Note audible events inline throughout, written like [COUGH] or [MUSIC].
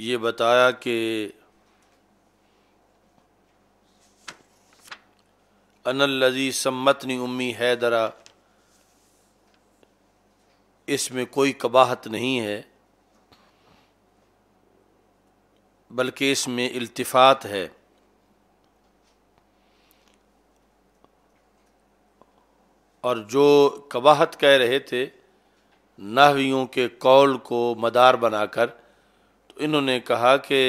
ये बताया कि अनलजी सम्मतनी उम्मी है दरा इसमें कोई कबाहत नहीं है बल्कि इसमें इल्तिफात है और जो कबाहत कह रहे थे नाहवियों के कौल को मदार बनाकर इन्होंने कहा कि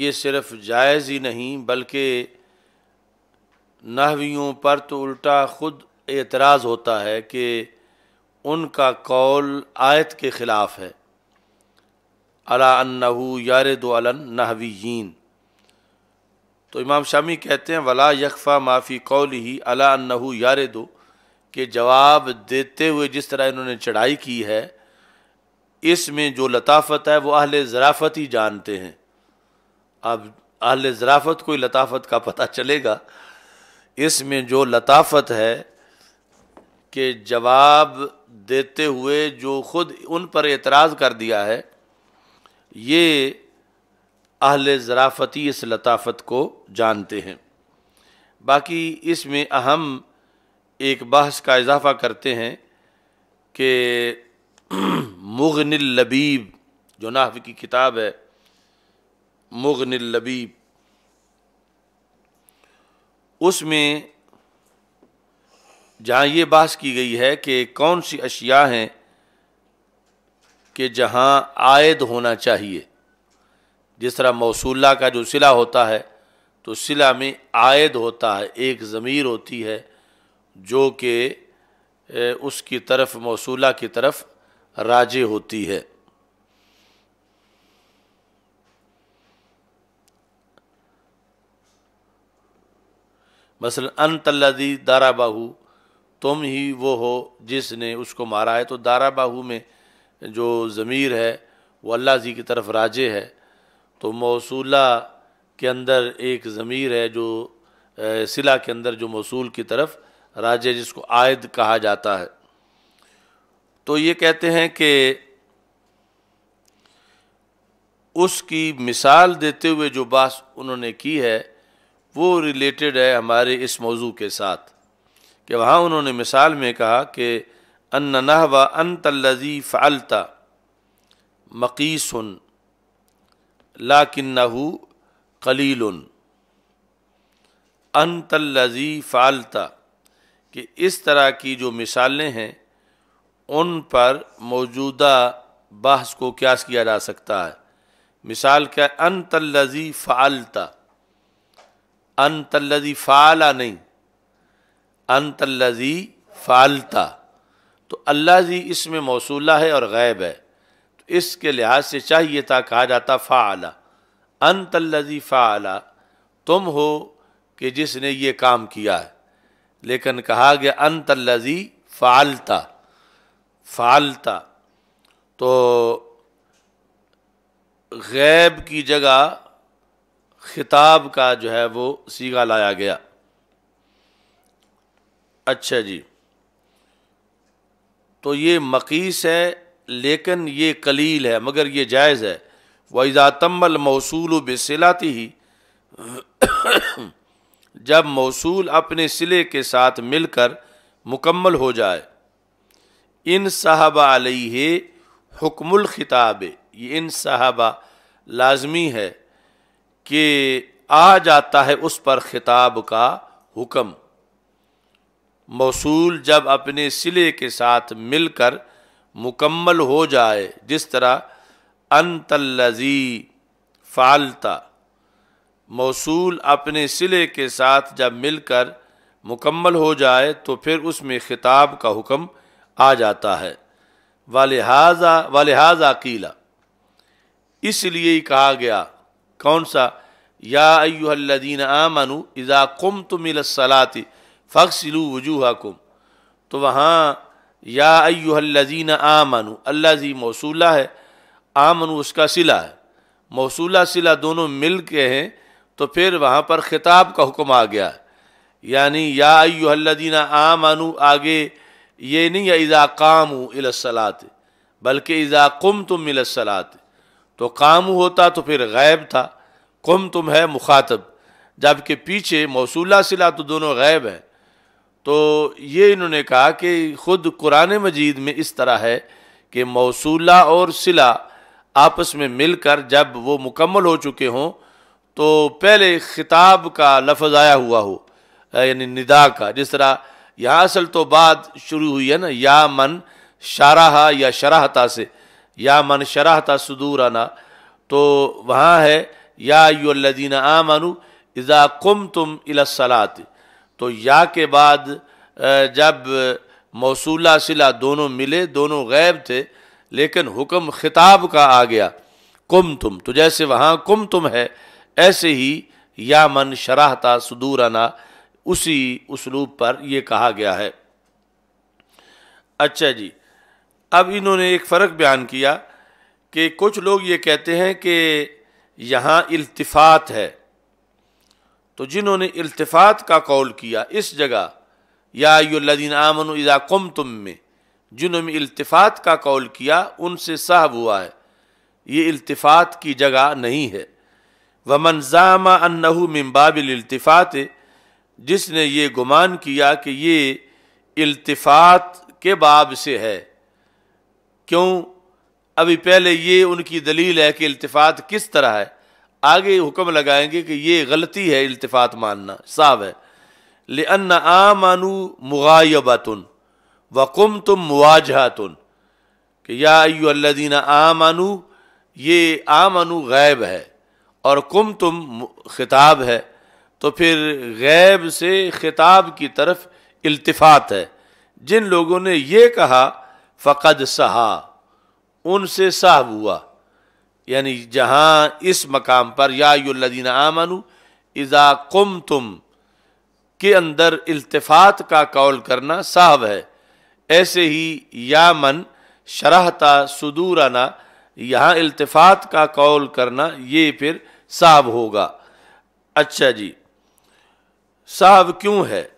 ये सिर्फ जायज़ ही नहीं बल्कि नहवियों पर तो उल्टा खुद एतराज़ होता है कि उनका कौल आयत के ख़िलाफ़ है अला अन्नहू यार दोलन नहवीन तो इमाम शामी कहते हैं वला यकफ़ा माफ़ी कौल ही अला अन्नहू यार दो के जवाब देते हुए जिस तरह इन्होंने चढ़ाई की है इसमें जो लताफ़त है वो अहल ज़राफ़त ही जानते हैं अब अहल ज़राफ़त को ही लताफ़त का पता चलेगा इसमें जो लताफ़त है कि जवाब देते हुए जो ख़ुद उन पर एतराज़ कर दिया है ये अहल ज़राफ़ती इस लताफ़त को जानते हैं बाकी इसमें अहम एक बहस का इजाफ़ा करते हैं कि [CLEARS THROAT] मुगन लबीब जो नाहव की किताब है मुगन लबीब उसमें जहाँ ये बास की गई है कि कौन सी अशिया हैं कि जहाँ आयद होना चाहिए जिस तरह मौसूला का जो सिला होता है तो सिला में आयद होता है एक ज़मीर होती है जो कि उसकी तरफ मौसूला की तरफ राजे होती है मसलन दारा दाराबाहू तुम ही वो हो जिसने उसको मारा है तो दाराबाहू में जो ज़मीर है वो अल्लाह जी की तरफ राजे है तो मौसूला के अंदर एक ज़मीर है जो सिला के अंदर जो मौसूल की तरफ राजे जिसको आयद कहा जाता है तो ये कहते हैं कि उसकी मिसाल देते हुए जो बात उन्होंने की है वो रिलेटेड है हमारे इस मौजू के साथ कि वहाँ उन्होंने मिसाल में कहा कि अन नहवा व अन तल्लजी फ़ालता मकीसन लाकन्ना कलील अन तल्लजी फ़ालता कि इस तरह की जो मिसालें हैं उन पर मौजूदा बहस को क्यास किया जा सकता है मिसाल क्या अन तल्लजी फ़ालता अन तल्लजी फ़ाला नहीं अन तल्लजी फ़ालता तो अल्लाह जी इसमें मौसूला है और गैब है तो इसके लिहाज से चाहिए था कहा जाता फ़ाला अन तल्लजी फ़ाला तुम हो कि जिसने ये काम किया है लेकिन कहा गया अन तल्लजी फ़ालता फालता तो गैब की जगह खिताब का जो है वो सीगा लाया गया अच्छा जी तो ये मकीस है लेकिन ये कलील है मगर ये जायज़ है वज़ातमल मौसूल बसिलाती ही जब मौसूल अपने सिले के साथ मिलकर मुकम्मल हो जाए इन साहबा अलई हुक्मुल ख़िताब ये इन साहबा लाजमी है कि आ जाता है उस पर ख़िताब का हुक्म मौसूल जब अपने सिले के साथ मिलकर मुकम्मल हो जाए जिस तरह अनतलजी फालता मौसूल अपने सिले के साथ जब मिलकर मुकम्मल हो जाए तो फिर उसमें ख़िताब का हुक्म आ जाता है वालहाजा वालहाजा कीला इसलिए ही कहा गया कौन सा या अयुहल्लिन आमनु इज़ा कुम तुमिलसलाति फ़क्सिलू वजूह कुम तो वहाँ या अयुहल्लिन आमनु अल्लाह जी मौसूला है आमनु उसका सिला है मौसूला सिला दोनों मिल के हैं तो फिर वहाँ पर ख़िताब का हुक्म आ गया यानी या अयुहल्लिन आमनु आगे ये नहीं है इज़ा कामू इलसलात बल्कि इज़ा कुम तुम मिलसलात तो कामू होता तो फिर गैब था कुम तुम है मुखातब जबकि पीछे मौसूला सिला तो दोनों गैब है तो ये इन्होंने कहा कि ख़ुद कुरान मजीद में इस तरह है कि मौसूला और सिला आपस में मिलकर जब वो मुकम्मल हो चुके हों तो पहले ख़िताब का लफज आया हुआ हो यानी निदा का जिस तरह यहाँ असल तो बात शुरू हुई है ना या मन शाराहा या शराहता से या मन शराहता सुदूर आना तो वहाँ है या आ मानू इज़ा कुम तुम इलासलात तो या के बाद जब मौसूला सिला दोनों मिले दोनों गैब थे लेकिन हुक्म खिताब का आ गया कुम तुम तो जैसे वहाँ कुम तुम है ऐसे ही या मन शराहता आना उसी उसलूब पर यह कहा गया है अच्छा जी अब इन्होंने एक फ़र्क बयान किया कि कुछ लोग ये कहते हैं कि यहाँ इल्तिफात है तो जिन्होंने इल्तिफात का कौल किया इस जगह या यादीन आमन इज़ा कम तुम में जिन्होंने इल्तिफात का कौल किया उनसे साहब हुआ है ये इल्तिफात की जगह नहीं है व मनज़ामा अनहू है जिसने ये गुमान किया कि ये इल्तिफात के बाब से है क्यों अभी पहले ये उनकी दलील है कि इल्तिफात किस तरह है आगे हुक्म लगाएंगे कि ये गलती है इल्तिफात मानना साफ है ले अन्ना आमानु मुगायबातुन वकुम तुम मुआजहातुन कि या आ मानू ये आ मानू गैब है और कुम तुम खिताब है तो फिर गैब से खिताब की तरफ इल्तिफात है जिन लोगों ने यह कहा फ़कद सहा उनसे साहब हुआ यानी जहाँ इस मकाम पर या यादीन आमनु इज़ा कुम तुम के अंदर इल्तफात का कौल करना साहब है ऐसे ही या मन शराहता सुदूराना यहाँ इल्तफात का कौल करना ये फिर साहब होगा अच्छा जी साहब क्यों है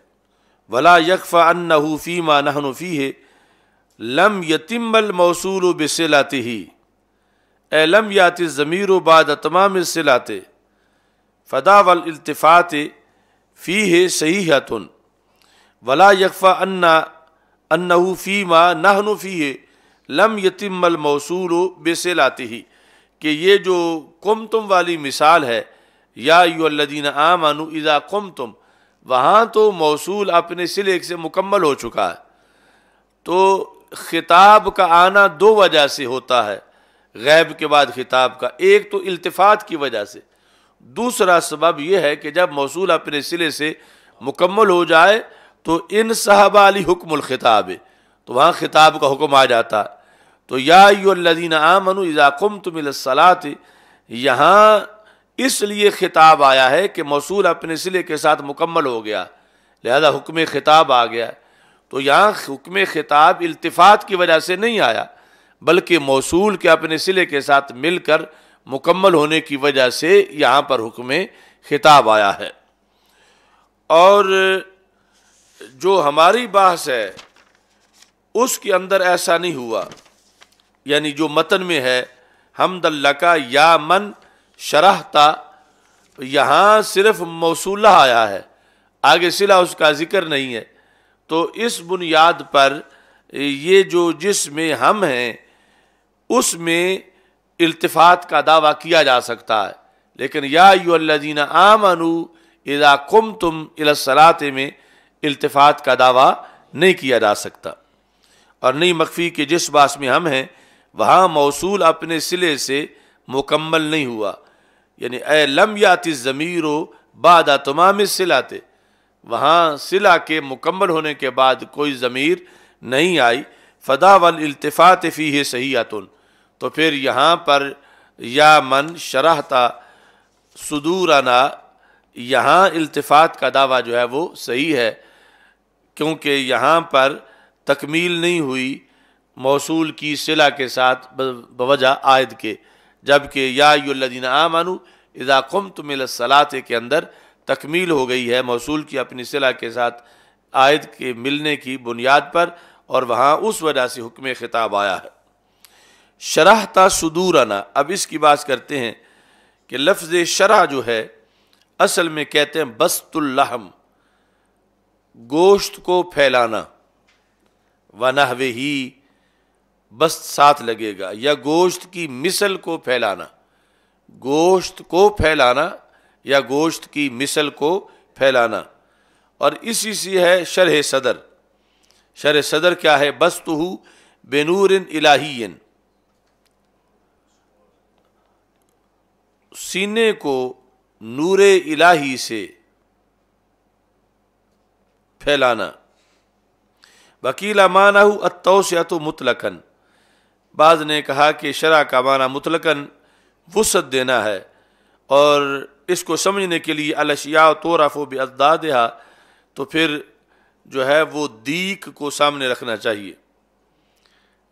वला यकफ़ा फ़ी मा नहनुफ़ी है लम यतिमल मौसूल बसिलाती ही एलम याति ज़मीर बाद तमाम सिलाते फ़दा वल फ़ी है सही हतुन वला यकफ़ा अन्ना फ़ी मा नहनुफ़ी है लम यतिमल मौसूल बसिलाती ही कि ये जो कुम तुम वाली मिसाल है या युल्लदीन आमानु इज़ा कुम तुम वहाँ तो मौसूल अपने सिले से मुकम्मल हो चुका है तो खिताब का आना दो वजह से होता है गैब के बाद खिताब का एक तो अल्तफात की वजह से दूसरा सबब यह है कि जब मौसूल अपने सिले से मुकम्मल हो जाए तो इन सहबाली अली हुक्म ख़िताब तो वहाँ ख़िताब का हुक्म आ जाता तो या लदीन आमन इज़ाकुम सलात यहाँ इसलिए खिताब आया है कि मौसू अपने सिले के साथ मुकम्मल हो गया लिहाजा हुक्म खिताब आ गया तो यहाँ हुक्म खिताब इल्तफात की वजह से नहीं आया बल्कि मौसू के अपने सिले के साथ मिलकर मुकम्मल होने की वजह से यहाँ पर हुक्म खिताब आया है और जो हमारी बहस है उसके अंदर ऐसा नहीं हुआ यानी जो मतन में है हमदल्ला का या मन शरह था तो यहाँ सिर्फ मौसूला आया है आगे सिला उसका जिक्र नहीं है तो इस बुनियाद पर ये जो जिसमें हम हैं उसमें इल्तफात का दावा किया जा सकता है लेकिन या यूल्लिन आमनु इदा कुम तुम इलासलाते में अल्तफात का दावा नहीं किया जा सकता और नई मखफी के जिस बास में हम हैं वहाँ मौसू अपने सिले से मुकम्मल नहीं हुआ यानी ए लम याति ज़मीरो बाद तमाम सिलाते वहाँ सिला के मुकम्मल होने के बाद कोई ज़मीर नहीं आई फ़दा वल फ़ी है सही आतुन तो फिर यहाँ पर या मन शराहता सदूराना यहाँ अल्तफ़ात का दावा जो है वो सही है क्योंकि यहाँ पर तकमील नहीं हुई मौसू की सिला के साथ बवजा आयद के जबकि यादीन आमानु इज़ा कुम सलाते के अंदर तकमील हो गई है मौसू की अपनी सिला के साथ आयद के मिलने की बुनियाद पर और वहाँ उस वजह से हुक्म ख़िताब आया है शराहता सदूराना अब इसकी बात करते हैं कि लफ्ज़ शरा जो है असल में कहते हैं बस्तुल्लहम गोश्त को फैलाना वनहवे ही बस साथ लगेगा या गोश्त की मिसल को फैलाना गोश्त को फैलाना या गोश्त की मिसल को फैलाना और इसी से है शरह सदर शरह सदर क्या है बस्तु बेनूर इलाहीन सीने को नूर इलाही से फैलाना वकीला माना हूँ अतौस या तो मुतलकन बाज़ ने कहा कि शरा का माना मुतलकन वसत देना है और इसको समझने के लिए अलशिया तो रफ़ो दिया तो फिर जो है वो दीक को सामने रखना चाहिए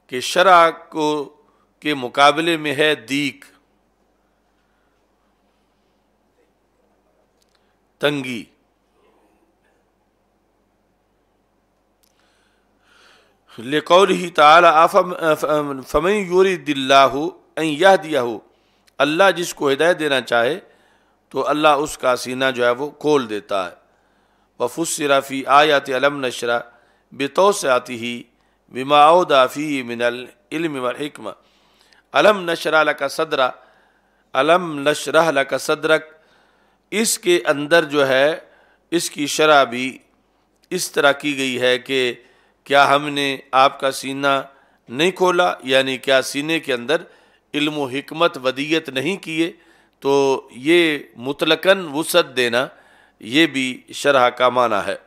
कि शरा को के मुकाबले में है दीक तंगी लेकौल ही तमई फमई यूरी दिल्लाहु यह दिया हो अल्लाह जिसको हिदायत देना चाहे तो अल्लाह उसका सीना जो है वो खोल देता है वफुसराफ़ी आयात अलम नशरा बेतो से आती ही बिमाओदाफ़ी मिनल अलम नशरा का सदरा अलम नशरह का सदरक इसके अंदर जो है इसकी शराबी भी इस तरह की गई है कि क्या हमने आपका सीना नहीं खोला यानी क्या सीने के अंदर इल्म हिकमत वदियत नहीं किए तो ये मुतलकन वसत देना ये भी शरह का माना है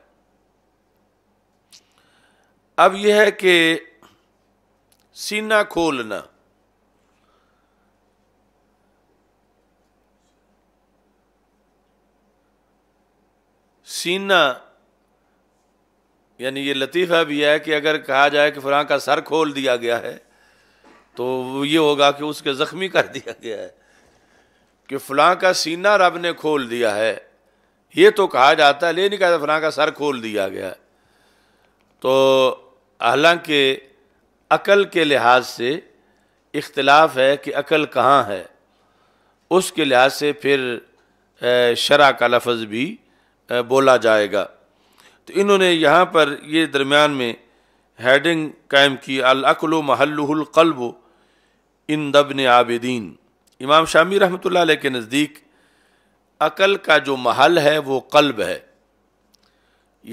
अब यह है कि सीना खोलना सीना यानी ये लतीफ़ा भी है कि अगर कहा जाए कि फ़लाँ का सर खोल दिया गया है तो ये होगा कि उसके ज़ख्मी कर दिया गया है कि फ़लाँ का सीना रब ने खोल दिया है ये तो कहा जाता है ले नहीं कहता फ़लाँ का सर खोल दिया गया है तो हालांकि अकल के लिहाज से इख्तलाफ है कि अकल कहाँ है उसके लिहाज से फिर शरा का लफ्ज़ भी बोला जाएगा तो इन्होंने यहाँ पर ये दरमियान में हेडिंग कायम की अलअल महल्लकल्ब इन दबन आबदीन इमाम शामी रहमत ला के नज़दीक अकल का जो महल है वो कल्ब है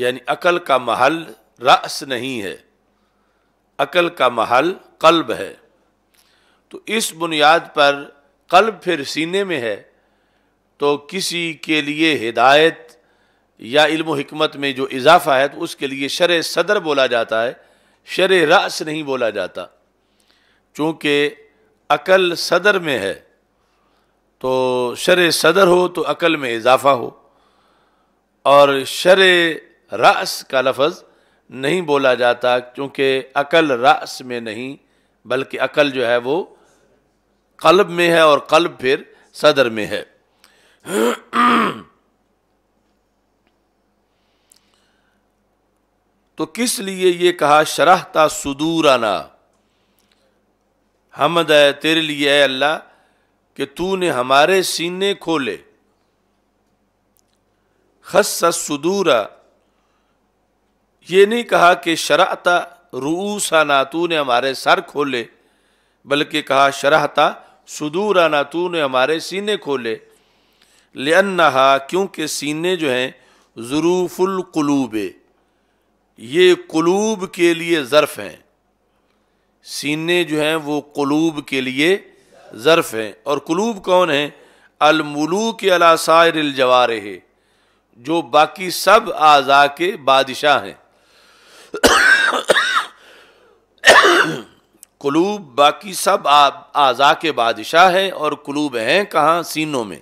यानी अकल का महल रस नहीं है अकल का महल कल्ब है तो इस बुनियाद पर कल्ब फिर सीने में है तो किसी के लिए हिदायत या इल्म हिकमत में जो इजाफा है तो उसके लिए शर सदर बोला जाता है शर रास नहीं बोला जाता चूँकि अकल सदर में है तो शर सदर हो तो अकल में इजाफा हो और शर रास का लफज नहीं बोला जाता क्योंकि अकल रास में नहीं बल्कि अकल जो है वो कल्ब में है और कल्ब फिर सदर में है [CLEARS THROAT] तो किस लिए ये कहा शराहता सुदूराना हमद है तेरे लिए है अल्लाह कि तूने हमारे सीने खोले खस सुदूरा ये नहीं कहा कि शराहता रूसाना तूने हमारे सर खोले बल्कि कहा शराहता सुदूराना तूने हमारे सीने खोले लेन्ना क्योंकि सीने जो हैं ज़रूफ़ुलकलूबे ये कुलूब के लिए ज़र्फ़ हैं सीने जो हैं वो कुलूब के लिए ज़र्फ़ हैं और कुलूब कौन है अलमलू के अलासायरजवार है जो बाकी सब आज़ा के बादशाह हैं कुलूब बाकी सब आज़ा के बादशाह हैं और कुलूब हैं कहाँ सीनों में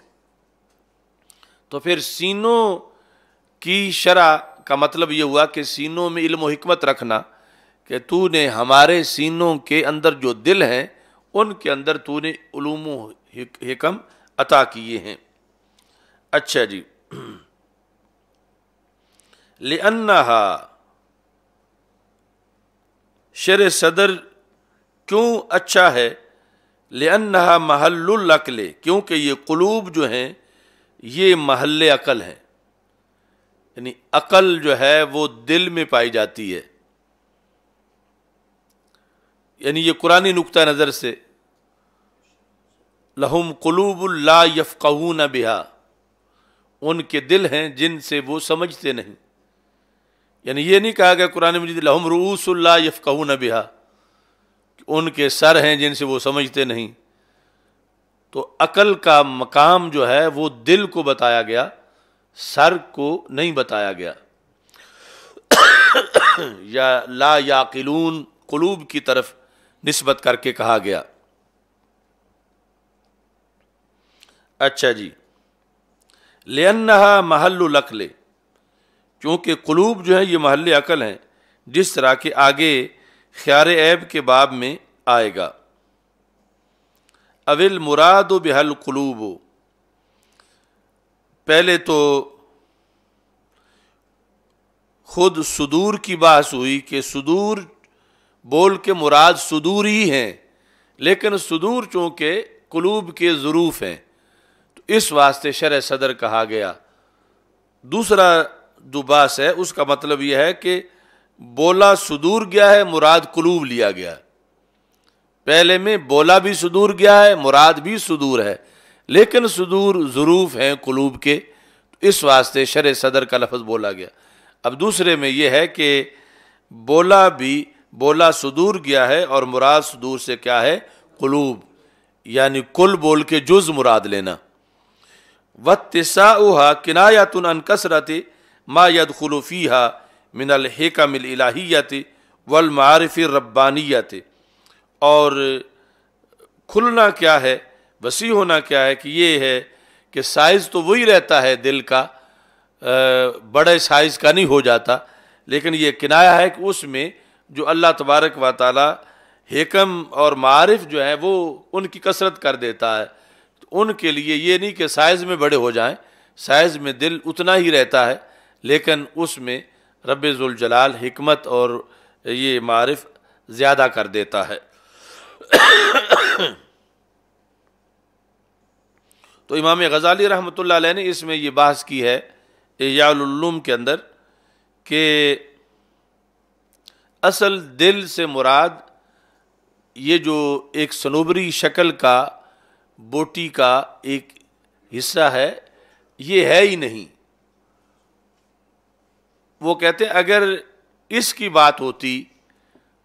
तो फिर सीनों की शरा का मतलब ये हुआ कि सीनों में इल्म हमत रखना कि तू ने हमारे सीनों के अंदर जो दिल हैं उनके अंदर तूने उलूम हिकम अता किए हैं अच्छा जी अन्ना शर सदर क्यों अच्छा है ले लेन्ना अकले क्योंकि ये कलूब जो हैं ये महल अकल हैं यानी अकल जो है वो दिल में पाई जाती है यानी ये कुरानी नुकता नज़र से लहुम कलूबुल्ला यफ़ून बिहा उनके दिल हैं जिनसे वो समझते नहीं यानी ये नहीं कहा गया कुरान मजीद लहम रूसुल्ला यफ़ून बिहा उनके सर हैं जिनसे वो समझते नहीं तो अकल का मकाम जो है वो दिल को बताया गया सर को नहीं बताया गया [COUGHS] या ला याकिलून कुलूब की तरफ नस्बत करके कहा गया अच्छा जी लेन्नहा महल लकले क्योंकि कुलूब जो है ये महल अकल हैं जिस तरह के आगे ख्यार ऐब के बाब में आएगा अविल मुराद बेहल कुलूब पहले तो खुद सुदूर की बात हुई कि सुदूर बोल के मुराद सुदूर ही हैं लेकिन सुदूर चूँकि कुलूब के ज़रूफ़ हैं तो इस वास्ते शर सदर कहा गया दूसरा जो बास है उसका मतलब यह है कि बोला सुदूर गया है मुराद कुलूब लिया गया पहले में बोला भी सुदूर गया है मुराद भी सुदूर है लेकिन सुदूर ज़रूफ़ हैं कलूब के इस वास्ते शर सदर का लफज बोला गया अब दूसरे में यह है कि बोला भी बोला सुदूर गया है और मुराद सुदूर से क्या है कलूब यानी कुल बोल के जुज़ मुराद लेना व तुन अन अनकसरत मा यद हा मिनल हेकमिल इलाहियत वल मारफ़ रब्बानियत और खुलना क्या है वसी होना क्या है कि ये है कि साइज़ तो वही रहता है दिल का आ, बड़े साइज़ का नहीं हो जाता लेकिन ये किनाया है कि उसमें जो अल्लाह तबारक व ताली हिकम और मारफ जो है वो उनकी कसरत कर देता है उनके लिए ये नहीं कि साइज़ में बड़े हो जाएं साइज़ में दिल उतना ही रहता है लेकिन उसमें रबाल हमत और ये मारफ ज़्यादा कर देता है तो इमाम गज़ाली रहमत ने इसमें ये बहस की है एयालूम के अंदर कि असल दिल से मुराद ये जो एक सनूबरी शक्ल का बोटी का एक हिस्सा है ये है ही नहीं वो कहते हैं अगर इसकी बात होती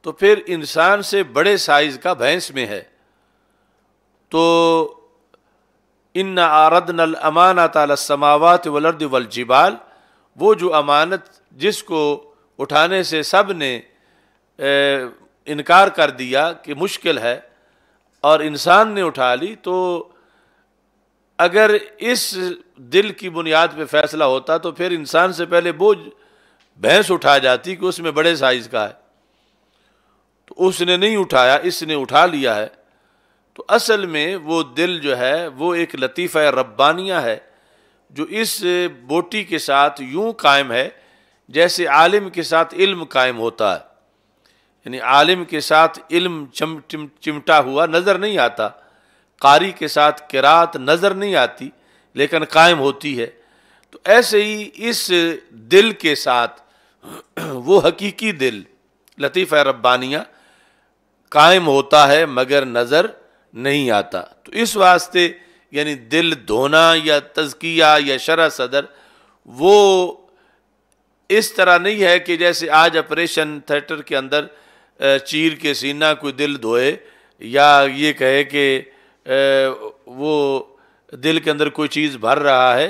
तो फिर इंसान से बड़े साइज़ का भैंस में है तो इन आरद नल अमानत अलसमावत वलर्द वलजिबाल वो जो अमानत जिसको उठाने से सब ने इनकार कर दिया कि मुश्किल है और इंसान ने उठा ली तो अगर इस दिल की बुनियाद पे फैसला होता तो फिर इंसान से पहले बोझ भैंस उठा जाती कि उसमें बड़े साइज का है तो उसने नहीं उठाया इसने उठा लिया है तो असल में वो दिल जो है वो एक लतीफ़ रब्बानिया है जो इस बोटी के साथ यूं कायम है जैसे आलिम के साथ इल्म कायम होता है यानी आलिम के साथ इल्म चम, चिम, चिमटा हुआ नज़र नहीं आता कारी के साथ किरात नज़र नहीं आती लेकिन कायम होती है तो ऐसे ही इस दिल के साथ [CLEARS THROAT] वो हकीकी दिल लतीफ़ रब्बानिया कायम होता है मगर नज़र नहीं आता तो इस वास्ते यानी दिल धोना या तजकिया या शरा सदर वो इस तरह नहीं है कि जैसे आज ऑपरेशन थिएटर के अंदर चीर के सीना कोई दिल धोए या ये कहे कि वो दिल के अंदर कोई चीज़ भर रहा है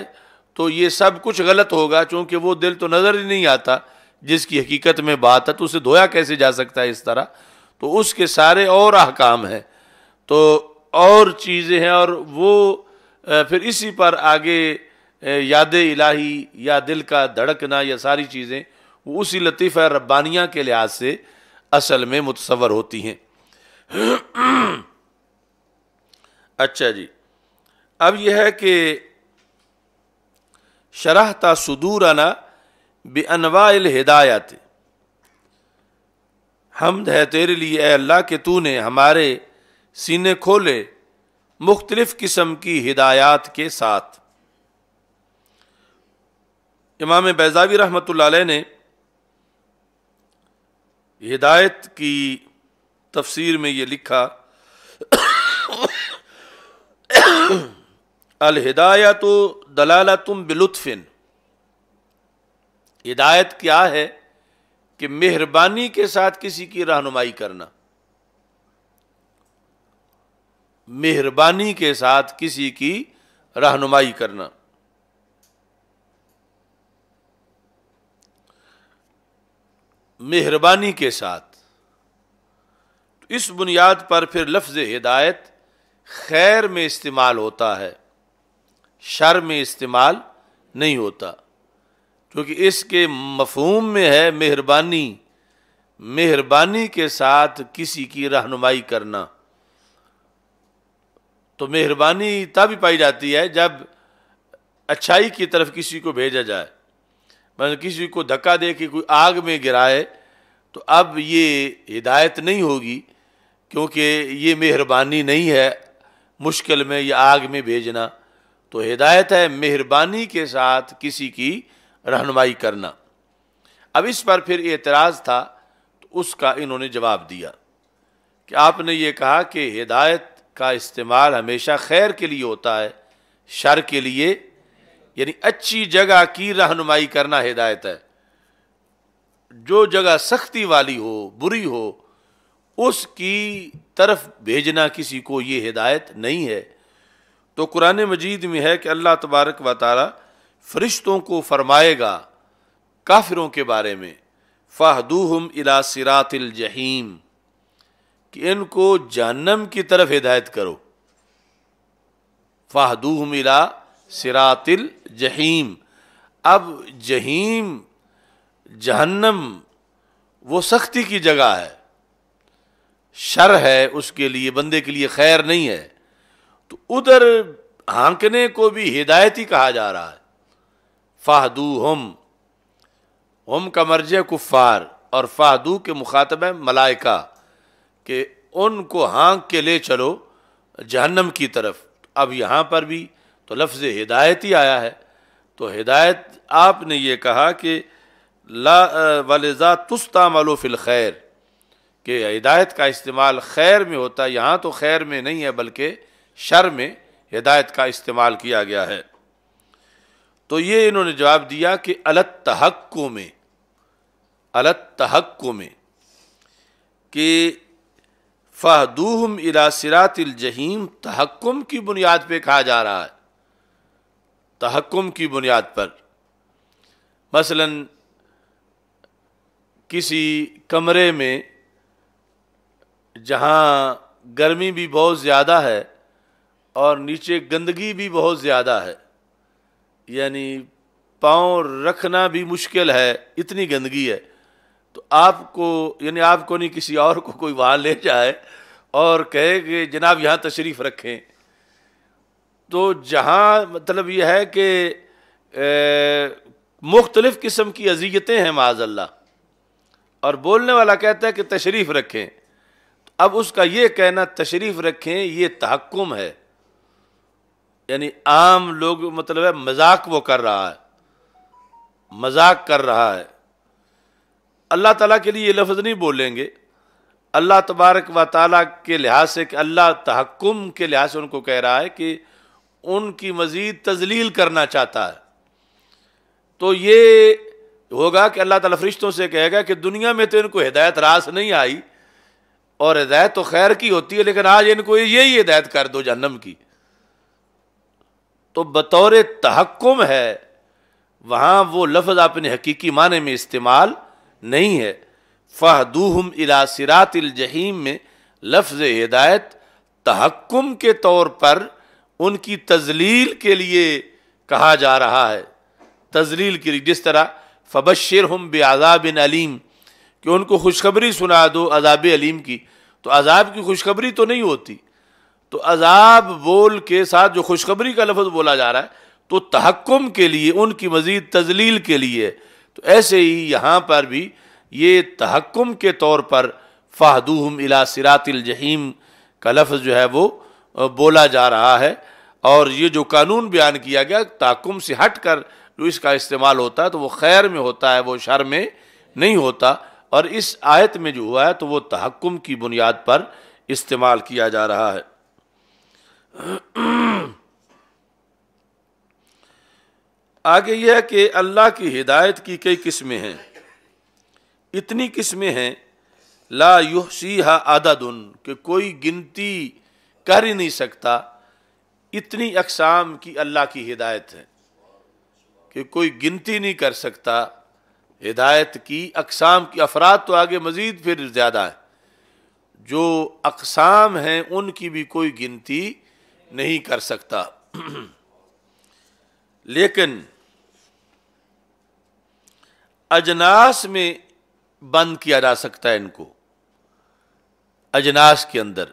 तो ये सब कुछ गलत होगा क्योंकि वो दिल तो नज़र ही नहीं आता जिसकी हकीकत में बात है तो उसे धोया कैसे जा सकता है इस तरह तो उसके सारे और अहकाम हैं तो और चीज़ें हैं और वो फिर इसी पर आगे याद इलाही या दिल का धड़कना या सारी चीज़ें वो उसी लतीफ़ रब्बानिया के लिहाज से असल में मुतसवर होती हैं [CLEARS THROAT] अच्छा जी अब यह है कि आना सदूराना अनवाल हिदायत हमद है तेरे लिए अल्लाह के तूने हमारे सीने खोले मुख्तलिफ़ किस्म की हिदायत के साथ इमाम बैजावी रहमत ने हिदायत की तफसीर में ये लिखा अल हिदायत दलाला तुम बिलुत्फिन हिदायत क्या है कि मेहरबानी के साथ किसी की रहनुमाई करना मेहरबानी के साथ किसी की रहनुमाई करना मेहरबानी के साथ इस बुनियाद पर फिर लफ्ज हिदायत खैर में इस्तेमाल होता है शर में इस्तेमाल नहीं होता क्योंकि इसके मफहूम में है मेहरबानी मेहरबानी के साथ किसी की रहनुमाई करना तो मेहरबानी तब पाई जाती है जब अच्छाई की तरफ किसी को भेजा जाए मतलब किसी को धक्का दे के कोई आग में गिराए तो अब ये हिदायत नहीं होगी क्योंकि ये मेहरबानी नहीं है मुश्किल में या आग में भेजना तो हिदायत है मेहरबानी के साथ किसी की रहनुमाई करना अब इस पर फिर एतराज़ था तो उसका इन्होंने जवाब दिया कि आपने ये कहा कि हिदायत का इस्तेमाल हमेशा खैर के लिए होता है शर के लिए यानी अच्छी जगह की रहनुमाई करना हिदायत है जो जगह सख्ती वाली हो बुरी हो उसकी तरफ भेजना किसी को ये हिदायत नहीं है तो कुरान मजीद में है कि अल्लाह तबारक व तारा फरिश्तों को फरमाएगा काफिरों के बारे में फ़ाहदूहम इला सिरातिल जहीम कि इनको जहन्नम की तरफ हिदायत करो फाहदूह मिला सिरातिल जहीम अब जहीम जहन्नम वो सख्ती की जगह है शर है उसके लिए बंदे के लिए खैर नहीं है तो उधर हांकने को भी हिदायत ही कहा जा रहा है फाहदू हम हम का मर्ज कुफ़ार और फाहदू के मुखातब है मलाइका कि उनको हाँक के ले चलो जहन्नम की तरफ अब यहाँ पर भी तो लफ्ज़ हिदायत ही आया है तो हिदायत आपने ये कहा कि ला वलज़ा तुस्तामलो फिल खैर कि हिदायत का इस्तेमाल खैर में होता है यहाँ तो खैर में नहीं है बल्कि शर में हिदायत का इस्तेमाल किया गया है तो ये इन्होंने जवाब दिया कि अलत तहक्को में अलत तहक्को में कि फ़हदूहम इला जहीम तहक्कुम की बुनियाद पे कहा जा रहा है तहक्कुम की बुनियाद पर मसलन किसी कमरे में जहाँ गर्मी भी बहुत ज़्यादा है और नीचे गंदगी भी बहुत ज़्यादा है यानी पाँव रखना भी मुश्किल है इतनी गंदगी है तो आपको यानी आपको नहीं किसी और को कोई वहाँ ले जाए और कहे कि जनाब यहाँ तशरीफ़ रखें तो जहाँ मतलब यह है कि मुख्तलिफ़ किस्म की अजियतें हैं माजल्ला और बोलने वाला कहता है कि तशरीफ़ रखें तो अब उसका ये कहना तशरीफ़ रखें ये तहकुम है यानी आम लोग मतलब है मजाक वो कर रहा है मजाक कर रहा है अल्लाह ताला के लिए ये लफ्ज़ नहीं बोलेंगे अल्लाह तबारक व ताली के लिहाज से अल्लाह तहकुम के लिहाज से उनको कह रहा है कि उनकी मज़ीद तजलील करना चाहता है तो ये होगा कि अल्लाह ताला फरिश्तों से कहेगा कि दुनिया में तो इनको हिदायत रास नहीं आई और हिदायत तो खैर की होती है लेकिन आज इनको यही हिदायत कर दो जन्म की तो बतौर तहक्म है वहाँ वो लफ्ज़ अपने हकीकी माने में इस्तेमाल नहीं है फ़हदूहम इला सिरातिल जहीम में लफ्ज़ हिदायत तहक्कुम के तौर पर उनकी तजलील के लिए कहा जा रहा है तजलील के लिए जिस तरह फ़बशर हम बेआज़ाबिन अलीम कि उनको खुशखबरी सुना दो अजाब अलीम की तो अजाब की खुशखबरी तो नहीं होती तो अजाब बोल के साथ जो खुशखबरी का लफ्ज़ बोला जा रहा है तो तहकुम के लिए उनकी मज़ीद तजलील के लिए तो ऐसे ही यहाँ पर भी ये तहकुम के तौर पर फ़ाहदूहम इला सिरातिल जहीम का लफ्ज़ जो है वो बोला जा रहा है और ये जो कानून बयान किया गया तहक़ुम से हट कर जो इसका इस्तेमाल होता है तो वो खैर में होता है वो शर में नहीं होता और इस आयत में जो हुआ है तो वो तहकुम की बुनियाद पर इस्तेमाल किया जा रहा है आगे यह है कि अल्लाह की हिदायत की कई किस्में हैं इतनी किस्में हैं ला युहसीहा आदादुन कि कोई गिनती कर ही नहीं सकता इतनी अकसाम की अल्लाह की हिदायत है कि कोई गिनती नहीं कर सकता हिदायत की अकसाम की अफराद तो आगे मज़ीद फिर ज़्यादा है जो अकसाम हैं उनकी भी कोई गिनती नहीं कर सकता [CLEARS THROAT] लेकिन अजनास में बंद किया जा सकता है इनको अजनास के अंदर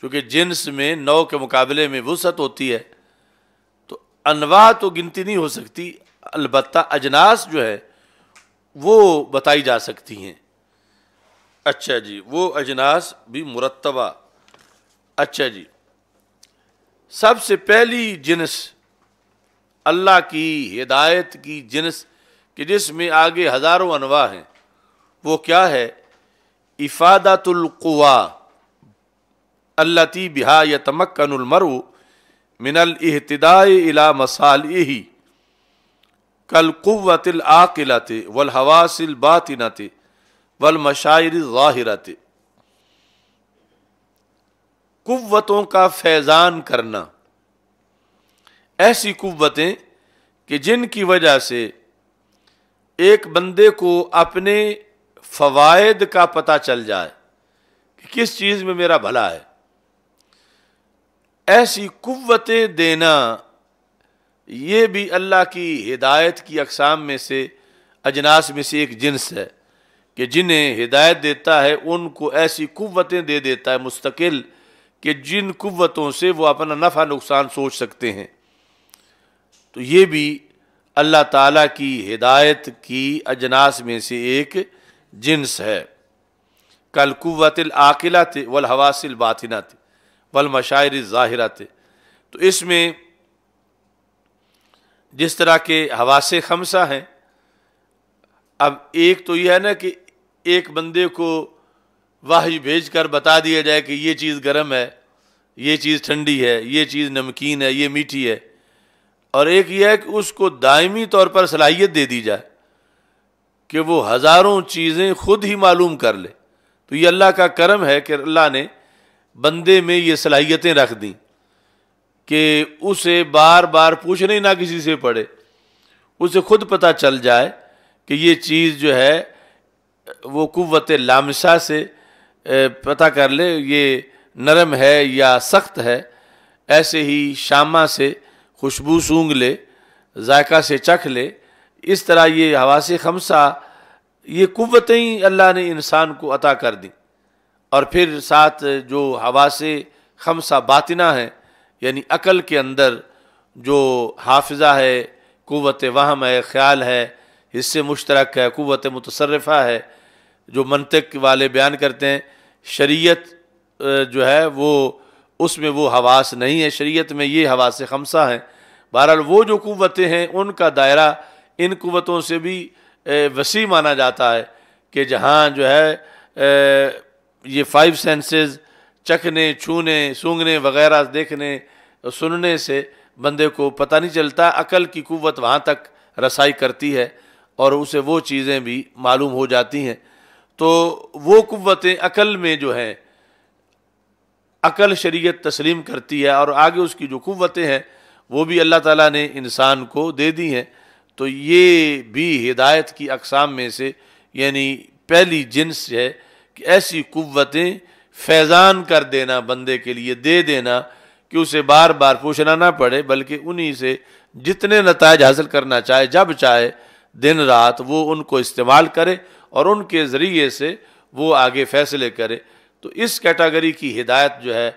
क्योंकि जिन्स में नौ के मुकाबले में वसत होती है तो अनवा तो गिनती नहीं हो सकती अलबत् अजनास जो है वो बताई जा सकती हैं अच्छा जी वो अजनास भी मुरतबा अच्छा जी सबसे पहली जिन्स अल्लाह की हिदायत की जिनस कि जिसमें आगे हज़ारों अनवा हैं वो क्या है इफ़ादतुल्वा अल्लाती बिहा यमक्कनमरु मिनल अहतदाय इला मसाल कल कुवतिल आकिलत वल हवासिल बातिनत वल मशायर ज़ाहिरत कुवतों का फैज़ान करना ऐसी कुवतें कि जिनकी वजह से एक बंदे को अपने फवायद का पता चल जाए कि किस चीज़ में मेरा भला है ऐसी कुवतें देना ये भी अल्लाह की हिदायत की अकसाम में से अजनास में से एक जिन्स है कि जिन्हें हिदायत देता है उनको ऐसी कुवतें दे देता है मुस्तकिल कि जिन कुवतों से वो अपना नफ़ा नुकसान सोच सकते हैं तो ये भी अल्लाह ताला की हिदायत की अजनास में से एक जिन्स है कल आक़िला थे वल हवासिल थे वल मशायर थे तो इसमें जिस तरह के हवास खमसा हैं अब एक तो यह है ना कि एक बंदे को वाह भेज कर बता दिया जाए कि ये चीज़ गर्म है ये चीज़ ठंडी है ये चीज़ नमकीन है ये मीठी है और एक यह है कि उसको दायमी तौर पर सलाहियत दे दी जाए कि वो हज़ारों चीज़ें खुद ही मालूम कर ले तो ये अल्लाह का करम है कि अल्लाह ने बंदे में ये सलाहियतें रख दी कि उसे बार बार पूछने ना किसी से पड़े उसे खुद पता चल जाए कि ये चीज़ जो है वो कुत लामशा से पता कर ले ये नरम है या सख्त है ऐसे ही शामा से खुशबू सूंघ ले जायका से चख ले इस तरह ये हवास खमसा ये कुतें ही अल्लाह ने इंसान को अता कर दी और फिर साथ जो हवास खमसा बातना है यानी अकल के अंदर जो हाफजा है कुत वहम है ख्याल है हिस्से मुश्तरक है कुत मुतसरफ़ा है जो मनतक वाले बयान करते हैं शरीयत जो है वो उसमें वो हवास नहीं है शरीयत में ये हवास खमसा हैं बहरहाल वो जो क़वतें हैं उनका दायरा इन कुतों से भी वसी माना जाता है कि जहाँ जो है ये फाइव सेंसेस चखने छूने सूंघने वगैरह देखने सुनने से बंदे को पता नहीं चलता अकल की क़वत वहाँ तक रसाई करती है और उसे वो चीज़ें भी मालूम हो जाती हैं तो वो कुतें अकल में जो हैं अकल शरीयत तस्लीम करती है और आगे उसकी जो कुतें हैं वो भी अल्लाह ताला ने इंसान को दे दी हैं तो ये भी हिदायत की अकसाम में से यानी पहली जिन्स है कि ऐसी कुतें फैज़ान कर देना बंदे के लिए दे देना कि उसे बार बार पूछना ना पड़े बल्कि उन्हीं से जितने नतज हासिल करना चाहे जब चाहे दिन रात वो उनको इस्तेमाल करे और उनके ज़रिए से वो आगे फैसले करे तो इस कैटागरी की हिदायत जो है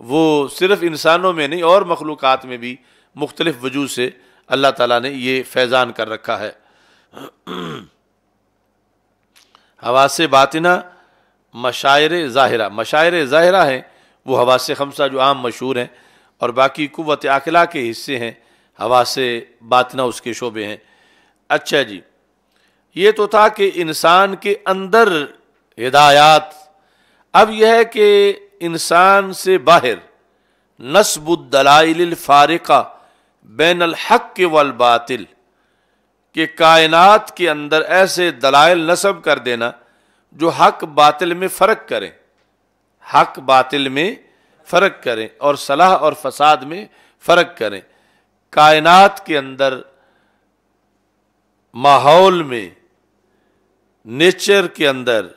वो सिर्फ इंसानों में नहीं और मखलूक़ में भी मुख्तलिफ़ वजूद से अल्लाह ताला ने यह फैज़ान कर रखा है [CLEARS THROAT] हवा से बातना मशार ज़ाहरा मशार ज़ाहरा हैं वो हवा से खमसा जो आम मशहूर हैं और बाकी कुत अखिला के हिस्से हैं हवा से बातना उसके शोबे हैं अच्छा जी ये तो था कि इंसान के अंदर हिदायत अब यह है कि इंसान से बाहर नस्बुद्दलाइल फारिका बैन हक वल बातिल के कायनात के अंदर ऐसे दलाइल नसब कर देना जो हक बातिल में फ़र्क करें हक बातिल में फ़र्क करें और सलाह और फसाद में फ़र्क करें कायनात के अंदर माहौल में नेचर के अंदर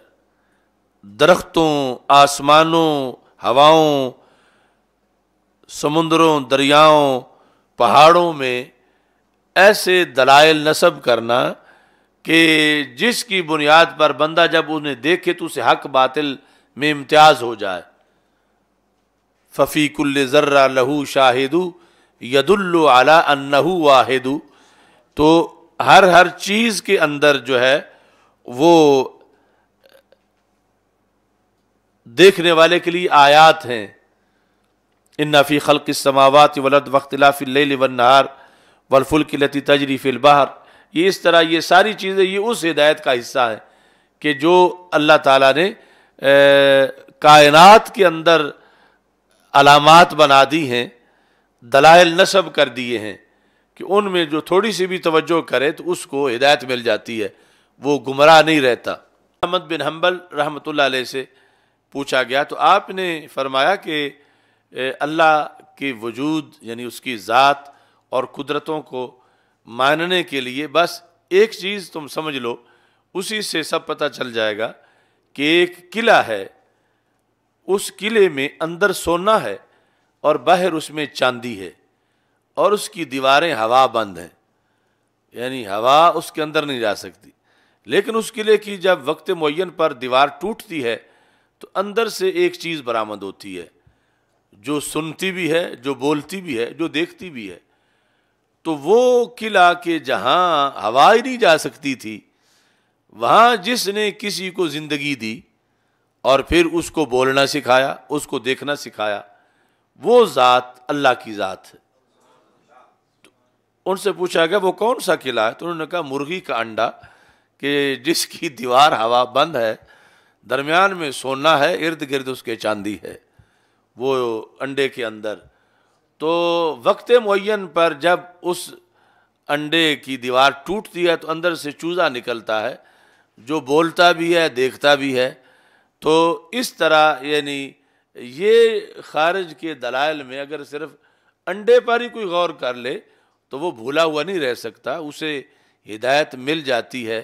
दरख्तों आसमानों हवाओं समुद्रों दरियाओं पहाड़ों में ऐसे दलाइल नसब करना कि जिसकी बुनियाद पर बंदा जब उन्हें देखे तो उसे हक बातिल में इम्तियाज हो जाए फ़फ़ीकुल्ल ज़र्रा लहू शाहिदु यदुल्लु आला अन्नहू वाहिदु तो हर हर चीज़ के अंदर जो है वो देखने वाले के लिए आयात हैं इन नफ़ी खल की समावत वलद वख्तलाफिल वनहार वलफुल की लती तजरीफिल ये इस तरह ये सारी चीज़ें ये उस हिदायत का हिस्सा है कि जो अल्लाह ताला ने कायनात के अंदर अलामत बना दी हैं दलाइल नसब कर दिए हैं कि उनमें जो थोड़ी सी भी तवज्जो करे तो उसको हिदायत मिल जाती है वो गुमराह नहीं रहता अहमद बिन हम्बल रहमत से पूछा गया तो आपने फरमाया कि अल्लाह के वजूद यानी उसकी ज़ात और कुदरतों को मानने के लिए बस एक चीज़ तुम समझ लो उसी से सब पता चल जाएगा कि एक किला है उस किले में अंदर सोना है और बाहर उसमें चांदी है और उसकी दीवारें हवा बंद हैं यानी हवा उसके अंदर नहीं जा सकती लेकिन उस किले की जब वक्त मुन पर दीवार टूटती है तो अंदर से एक चीज़ बरामद होती है जो सुनती भी है जो बोलती भी है जो देखती भी है तो वो किला के जहाँ हवा ही नहीं जा सकती थी वहाँ जिसने किसी को ज़िंदगी दी और फिर उसको बोलना सिखाया उसको देखना सिखाया वो ज़ात अल्लाह की ज़ात है तो उनसे पूछा गया वो कौन सा किला है तो उन्होंने कहा मुर्गी का अंडा कि जिसकी दीवार हवा बंद है दरमियान में सोना है इर्द गिर्द उसके चांदी है वो अंडे के अंदर तो वक्त मुन पर जब उस अंडे की दीवार टूटती है तो अंदर से चूज़ा निकलता है जो बोलता भी है देखता भी है तो इस तरह यानी ये खारिज के दलाइल में अगर सिर्फ अंडे पर ही कोई गौर कर ले तो वो भूला हुआ नहीं रह सकता उसे हिदायत मिल जाती है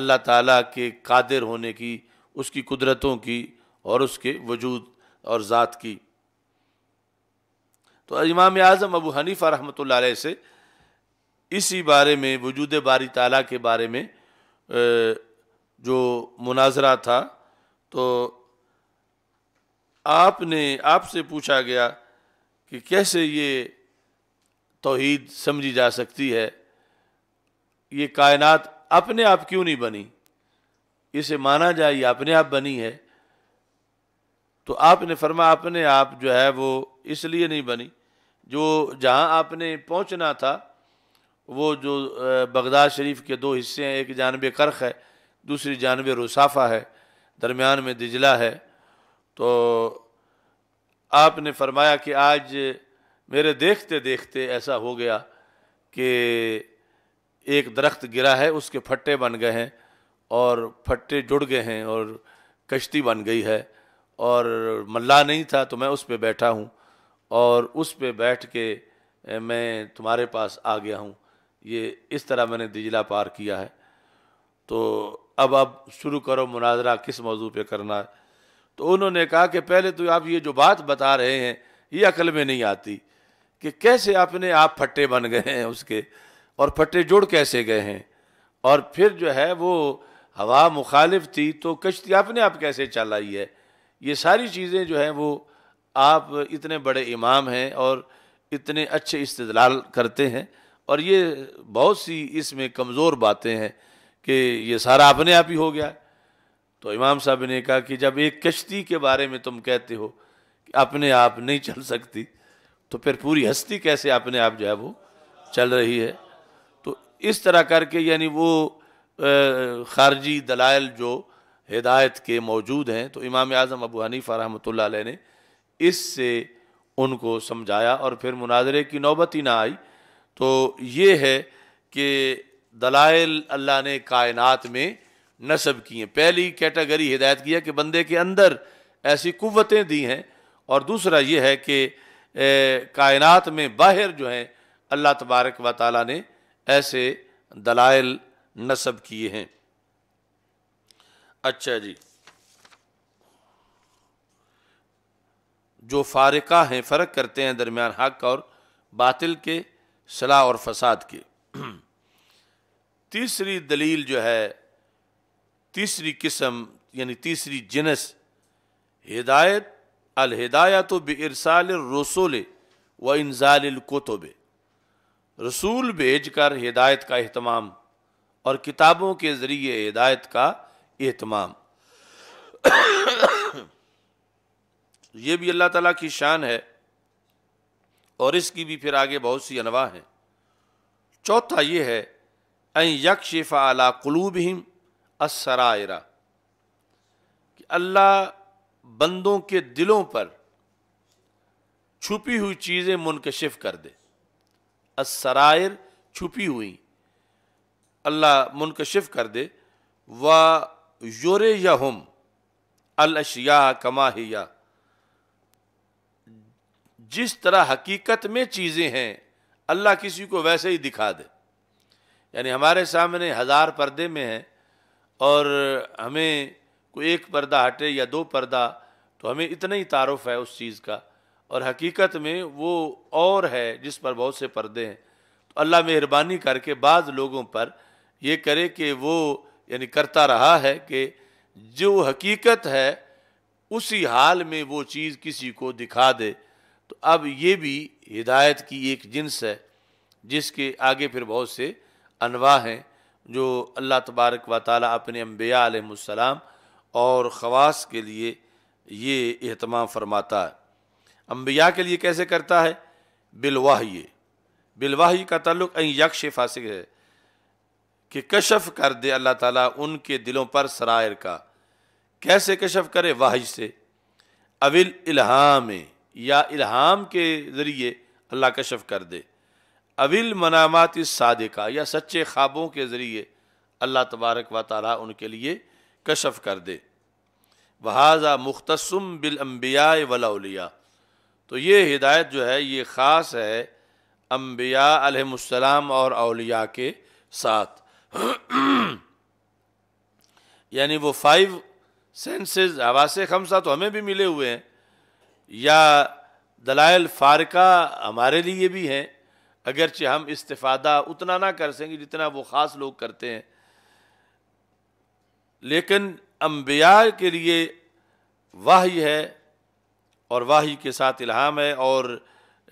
अल्लाह ताला के कादिर होने की उसकी कुदरतों की और उसके वजूद और ज़ात की तो इमाम आज़म अबू हनीफ़ा रहमत से इसी बारे में वजूद बारी ताला के बारे में जो मुनाजरा था तो आपने आपसे पूछा गया कि कैसे ये तोहद समझी जा सकती है ये कायनात अपने आप क्यों नहीं बनी इसे माना जाए ये अपने आप बनी है तो आपने फरमा अपने आप जो है वो इसलिए नहीं बनी जो जहाँ आपने पहुँचना था वो जो बगदाद शरीफ के दो हिस्से हैं एक जानब करख है दूसरी जानब रुसाफा है दरमियान में दिजला है तो आपने फरमाया कि आज मेरे देखते देखते ऐसा हो गया कि एक दरख्त गिरा है उसके फट्टे बन गए हैं और फट्टे जुड़ गए हैं और कश्ती बन गई है और मल्ला नहीं था तो मैं उस पर बैठा हूँ और उस पर बैठ के मैं तुम्हारे पास आ गया हूँ ये इस तरह मैंने दिजला पार किया है तो अब आप शुरू करो मुनाजरा किस मौजू पे करना है तो उन्होंने कहा कि पहले तो आप ये जो बात बता रहे हैं ये अकल में नहीं आती कि कैसे अपने आप फट्टे बन गए हैं उसके और फट्टे जुड़ कैसे गए हैं और फिर जो है वो हवा मुखालिफ थी तो कश्ती आपने आप कैसे चलाई है ये सारी चीज़ें जो हैं वो आप इतने बड़े इमाम हैं और इतने अच्छे इस्तलाल करते हैं और ये बहुत सी इसमें कमज़ोर बातें हैं कि ये सारा अपने आप ही हो गया तो इमाम साहब ने कहा कि जब एक कश्ती के बारे में तुम कहते हो कि अपने आप नहीं चल सकती तो फिर पूरी हस्ती कैसे अपने आप जो है वो चल रही है तो इस तरह करके यानी वो खारजी दलाइल जो हिदायत के मौजूद हैं तो इमाम आज़म अबू हनीफ़ा रहमत ने इससे उनको समझाया और फिर मुनाजरे की नौबत ही ना आई तो ये है कि दलाइल अल्लाह ने कायनात में नसब किए पहली कैटेगरी हिदायत की है कि बंदे के अंदर ऐसी कुतें दी हैं और दूसरा ये है कि कायनात में बाहर जो हैं अल्लाह तबारक व ताली ने ऐसे दलाइल नसब किए हैं अच्छा जी जो फारिका हैं फ़र्क करते हैं दरमियान हक और बातिल के सलाह और फसाद के तीसरी दलील जो है तीसरी किस्म यानी तीसरी जिनस हिदायत अलहदायत तो इरसाल रसोल व इंजाल कुतुब रसूल भेज कर हिदायत का अहतमाम और किताबों के ज़रिए हिदायत का एहतमाम [COUGHS] ये भी अल्लाह ताला की शान है और इसकी भी फिर आगे बहुत सी अनवा हैं चौथा ये है अं अला कलूब हिम असरायरा कि अल्लाह बंदों के दिलों पर छुपी हुई चीज़ें मुनकशिफ कर दे असरायर छुपी हुई अल्लाह मुनकशिफ कर दे व या हम अलशिया कमाहिया जिस तरह हकीकत में चीज़ें हैं अल्लाह किसी को वैसे ही दिखा दे यानी हमारे सामने हज़ार पर्दे में हैं और हमें कोई एक पर्दा हटे या दो पर्दा तो हमें इतना ही तारफ़ है उस चीज़ का और हकीकत में वो और है जिस पर बहुत से पर्दे हैं तो अल्लाह मेहरबानी करके बाद लोगों पर ये करे कि वो यानी करता रहा है कि जो हकीकत है उसी हाल में वो चीज़ किसी को दिखा दे तो अब ये भी हिदायत की एक जिन्स है जिसके आगे फिर बहुत से अनवा हैं जो अल्लाह तबारक व ताली अपने अम्बिया आलम और ख़वास के लिए ये अहतमाम फरमाता है अम्बिया के लिए कैसे करता है बिलवाह बिलवाही का ताल्लुक यक्ष फासिक है कि कशफ कर दे अल्लाह ताला उनके दिलों पर सरायर का कैसे कशफ करे वाहिज से अविल इल्हाम या इल्हाम के ज़रिए अल्लाह कशफ कर दे अविल मनामात सादिका या सच्चे ख्वाबों के ज़रिए अल्लाह तबारक व ताली उनके लिए कशफ कर दे वहाजा मुख्तसम बिलम्बिया वलाउलिया तो ये हिदायत जो है ये ख़ास है अम्बिया अलहसलाम और अलिया के साथ [CLEARS THROAT] यानी वो फाइव सेंसेस आवासे खमसा तो हमें भी मिले हुए हैं या दलाइल फारका हमारे लिए भी हैं अगरचे हम इस्तादा उतना ना कर सकेंगे जितना वो ख़ास लोग करते हैं लेकिन अम्बिया के लिए वाही है और वाही के साथ इल्हाम है और ए,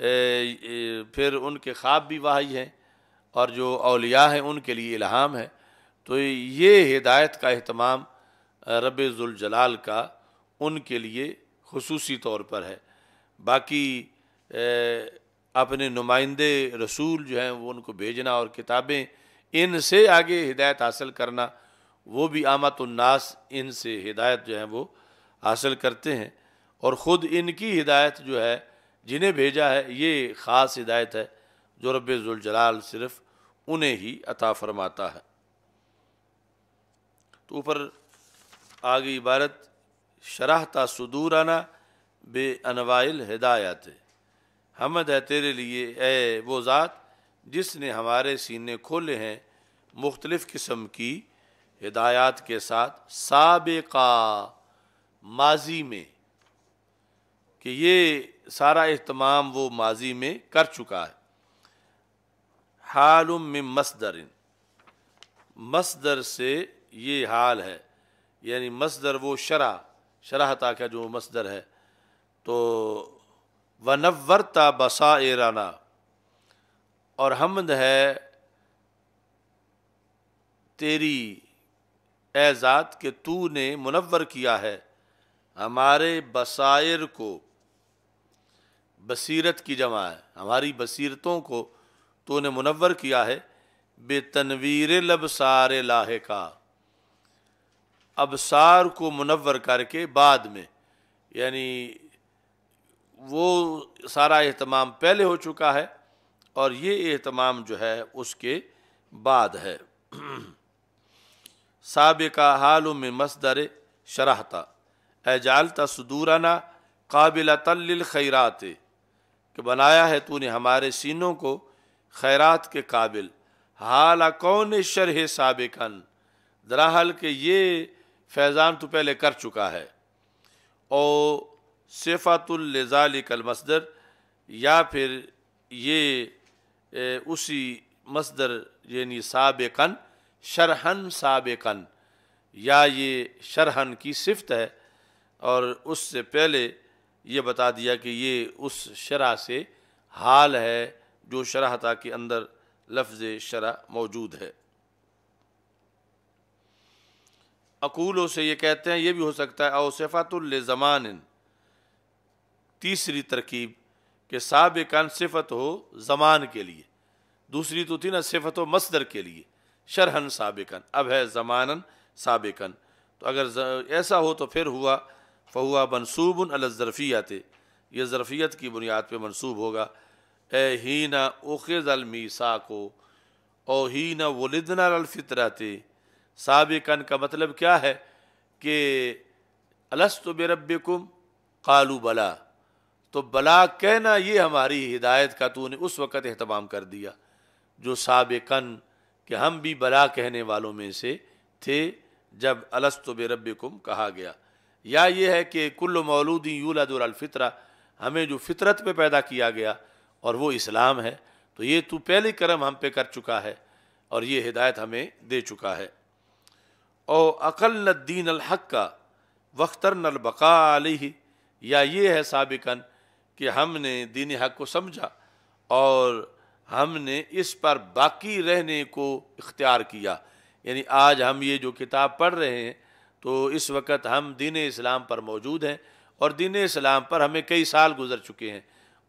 ए, फिर उनके ख्वाब भी वाही हैं और जो अलिया हैं उनके लिए इल्हाम है तो ये हिदायत का अहतमाम रबाल का उनके लिए खसूसी तौर पर है बाकी ए, अपने नुमाइंदे रसूल जो हैं वो उनको भेजना और किताबें इनसे आगे हिदायत हासिल करना वो भी इन से हिदायत जो है वो हासिल करते हैं और ख़ुद इनकी हिदायत जो है जिन्हें भेजा है ये ख़ास हिदायत है जो रबाल सिर्फ उन्हें ही अता फरमाता है तो ऊपर आगे इबारत शराहता सुदूर आना बे अनवाइल हिदायत हमद है तेरे लिए ए वो ज़ात जिसने हमारे सीने खोले हैं मुख्तलिफ़ किस्म की हिदायत के साथ सबका माजी में कि ये सारा अहतमाम वो माजी में कर चुका है हाल में मसदर मसदर से ये हाल है यानी मसदर वो शरा शराहता का जो मसदर है तो वनवर्ता बसा एराना और हमद है तेरी एजात के तू ने मुनवर किया है हमारे बसायर को बसीरत की जमा है हमारी बसीरतों को तो उन्हें मुनवर किया है बेतनवीर लबसार लाहे का अबसार को मुनवर करके बाद में यानी वो सारा अहतमाम पहले हो चुका है और ये अहतमाम जो है उसके बाद है [CLEARS THROAT] सबका हाल में मसदर शराहता एजालता सदूराना काबिल तल खैरात बनाया है तूने हमारे सीनों को खैरात के काबिल हाल कौन शरह सबकन दराहल के ये फैज़ान तो पहले कर चुका है और सिफ़ातुल्लिक मसदर या फिर ये ए, उसी मसदर यानी सबकन शरहन सबकन या ये शरहन की सिफत है और उससे पहले ये बता दिया कि ये उस शरा से हाल है जो शराहता के अंदर लफ्ज़ शरा मौजूद है अकूलों से ये कहते हैं ये भी हो सकता है ज़मान तीसरी तरकीब के सबकान सिफत हो ज़मान के लिए दूसरी तो थी ना सिफत हो मसदर के लिए शरहन सबकान अब है ज़मानन सबकान तो अगर ऐसा हो तो फिर हुआ फ हुआ मनसूबन अलज़रफ़ियात ये ज़रफ़ियत की बुनियाद पर मनसूब होगा ए ना उखज सा को ही हीना थे अलफितरत सबकन का मतलब क्या है कि अलस्त बेरबुम कालू बला तो बला कहना ये हमारी हिदायत का तूने उस वक़्त अहतमाम कर दिया जो सबकन कि हम भी बला कहने वालों में से थे जब अलस्त बेरबुम कहा गया या ये है कि कुल्ल मौलूदी यूलादुरफ़ितरा हमें जो फितरत पे पैदा किया गया और वो इस्लाम है तो ये तू पहले करम हम पे कर चुका है और ये हिदायत हमें दे चुका है और अकल दीन अलहक का वख्तर नलबका ही या ये है सबकन कि हमने दीन हक को समझा और हमने इस पर बाकी रहने को इख्तियार किया यानी आज हम ये जो किताब पढ़ रहे हैं तो इस वक्त हम दीन इस्लाम पर मौजूद हैं और दीन इस्लाम पर हमें कई साल गुजर चुके हैं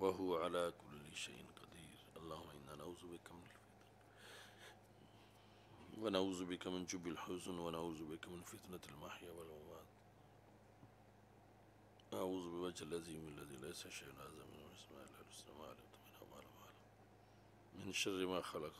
وهو على كل شيء قدير اللهم إنا نعوذ بك من الفتن ونعوذ بك من جب الحزن ونعوذ بك من فتنة المحيا والممات أعوذ بوجه الذي من الذي ليس شيء أعظم من اسماء الحسنى من شر ما خلق